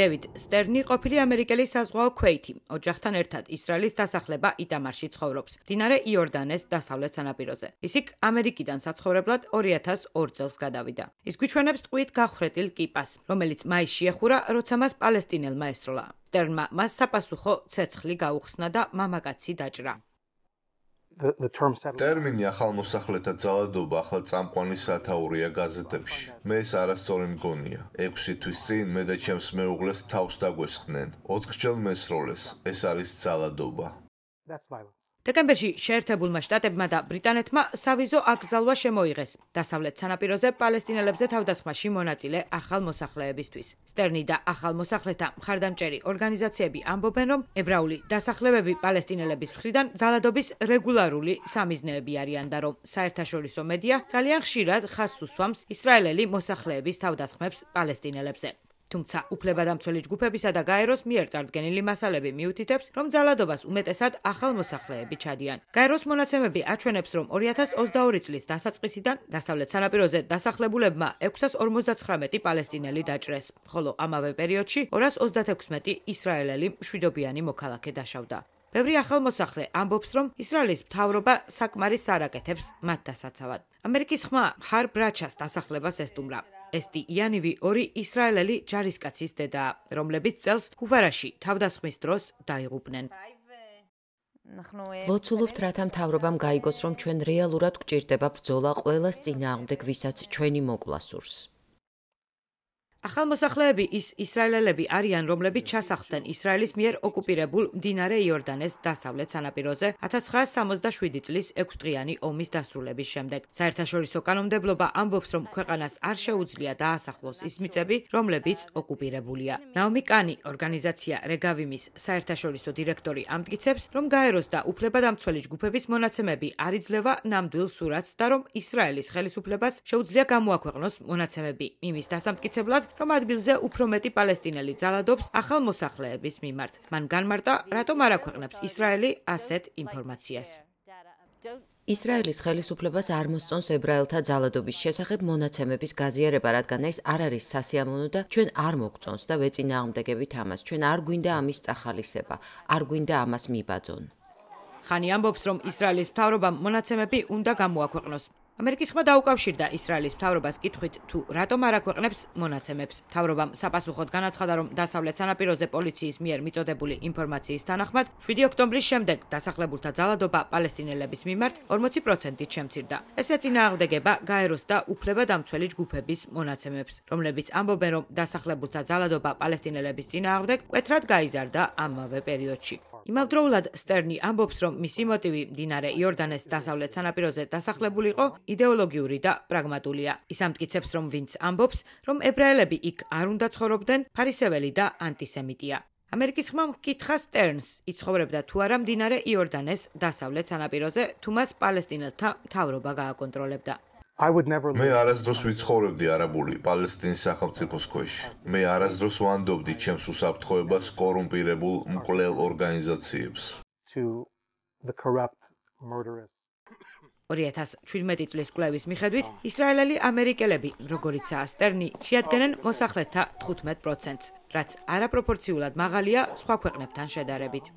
დევიდ სტერნი ყოფილი ამერიკელი საზღვაო ქვეითი ოჯახთან ერთად ისრაელის დასახლება იდამარში ცხოვრობს დინარე იორდანეს დასავლეთ სანაპიროზე ისიკ ამერიკიდან საცხოვრებლად 2002 წელს გადავიდა ის გვიჩვენებს ტყუით გახვრეტილ კიპას რომელიც მაისში ეხურა როცა მას პალესტინელ მაესტროლა სტერნმა მას საპასუხო ცეცხლი გაუხსნა და მამაკაცი დაჭრა ტერმინი ახალმოსახლეთა ძალადობა ახლა წამყვანი სათაურია გაზეთებში. მე ეს არასწორი მგონია. 6 თვის წინ მე და ჩემს მეუღლეს თავს დაგვესხნენ. 4 ჯერ მესროლეს. ეს არის ძალადობა. That's violence. დეკემბერში შეერთებულმა შტატებმა და ბრიტანეთმა სავიზო აკრძალვა შემოიღეს დასავლეთ სანაპიროზე პალესტინელებზე თავდასხმაში მონაწილე ახალ მოსახლეებისთვის. სტერნი და ახალ მოსახლეთა მხარდამჭერი ორგანიზაციები ამბობენ, რომ ებრაული დასახლებები პალესტინელების მხრიდან ზალადობის რეგულარული სამიზნეები არიან და რომ საერთაშორისო მედია ძალიან ხშირად ხასს უსვამს ისრაელელი მოსახლეების თავდასხმებს პალესტინელებზე. თუმცა უფლებადამცველი ჯგუფებისა და გაეროს მიერ წარდგენილი მასალები მიუთითებს, რომ ძალადობას უმეტესად ახალმოსახლეები ჩადიან. გაეროს მონაცემები აჩვენებს, რომ 2022 წლის დასაწყისიდან დასავლეთ სანაპიროზე დასახლებულებმა 659 პალესტინელი დაჭრეს, ხოლო ამავე პერიოდში 236 ისრაელელი მშვიდობიანი მოქალაქე დაშავდა. ბევრი ახალმოსახლე ამბობს, რომ ისრაელის მთავრობა საკმარის არაკეთებს მათ დასაცავად. ამერიკის ხმა ჰარბრაჩას დასახლებას ესტუმრა. ესტი იანივი ორი ისრაელელი ჯარისკაცის დედა, რომლებიც წელს ჰუვარაში თავდასხმის დროს დაიღუპნენ. ლოცულობთ რათა მთავრობამ გაიგოს, რომ ჩვენ რეალურად გვჭირდება ბრძოლა ყოველას წინააღმდეგ, ვისაც ჩვენი მოკვლა სურს. ახალ მოსახლეები ის ისრაელელები არიან, რომლებიც ჩასახლდნენ ისრაელის მიერ ოკუპირებულ მდინარე იორდანეს დასავლეთ სანაპიროზე 1967 წლის 6-დღიანი ომის დასრულების შემდეგ. საერთაშორისო კანონმდებლობა ამბობს, რომ ქვეყანას არ შეუძლია დაასახლოს ის მიწები, რომლებიც ოკუპირებულია. ნაომი კანი, ორგანიზაცია რეგავიმის საერთაშორისო დირექტორი ამტკიცებს, რომ გაეროს და უფლებადამცველი ჯგუფების მონაცემები არ იძლევა ნამდვილ სურათს და რომ ისრაელის ხელისუფლებას შეუძლია გამოაქვეყნოს მონაცემები იმის დასამტკიცებლად რომ ადგილზე უფრო მეტი პალესტინელი ძალადობს ახალ მოსახლეების მიმართ. მან განმარტა, რატომ არ აქვეყნებს ისრაელი ასეთ ინფორმაციას. ისრაელის ხელისუფლებას არ მოსწონს ებრაელთა ძალადობის შესახებ მონაცემების გაზიარება, რადგან ეს არ არის სასიამოვნო და ჩვენ არ მოგწონს და ვეწინააღმდეგებით ამას. ჩვენ არ გვინდა ამის წახალისება, არ გვინდა ამას მიბაძონ. ხანი ამბობს, რომ ისრაელის მთავრობა მონაცემები უნდა გამოაქვეყნოს, ამერიკის ხმა დაუკავშირდა ისრაელის მთავრობას კითხვით თუ რატომ არ აქვეყნებს მონაცემებს. მთავრობამ საპასუხოდ განაცხადა, რომ დასავლეთ სანაპიროზე პოლიციის მიერ მიწოდებული ინფორმაციის თანახმად, 7 ოქტომბრის შემდეგ დასახლებულთა ძალადობა პალესტინელების მიმართ 40%-ით შემცირდა. ესე წინააღმდეგება გაეროს და უფლებადამცველი ჯგუფების მონაცემებს, რომლებიც ამბობენ, რომ დასახლებულთა ძალადობა პალესტინელების წინააღმდეგ კეთრად გაიზარდა ამავე პერიოდში. იმავდროულად სტერნი ამბობს რომ მისი მოტივი დინარე იორდანეს დასავლეთ სანაპიროზე დასახლებულიყო იდეოლოგიური და პრაგმატულია ის ამტკიცებს რომ ვინც ამბობს რომ ებრაელები იქ არ უნდა ცხოვრობდნენ ფარისეველი და ანტისემიტია ამერიკის ხმამ ქითხა სტერნს იცხოვრებდა თუ არა მდინარე იორდანეს დასავლეთ სანაპიროზე თუმას პალესტინელთა თავრობა გააკონტროლებდა I would never მე არასდროს ვიცხოვრებდი არაბული პალესტინის სახელმწიფოს ქვეშ. მე არასდროს ვანდობდი ჩემს უსაფრთხოებას კორუმპირებულ მკვლელ ორგანიზაციებს. to the corrupt murderous 2017 წლის კვლევის მიხედვით, ისრაელელი ამერიკელები, როგორიცაა სტერნი, შეადგენენ მოსახლეთა 15%-ს, რაც არაპროპორციულად მაღალია სხვა ქვეყნებთან შედარებით.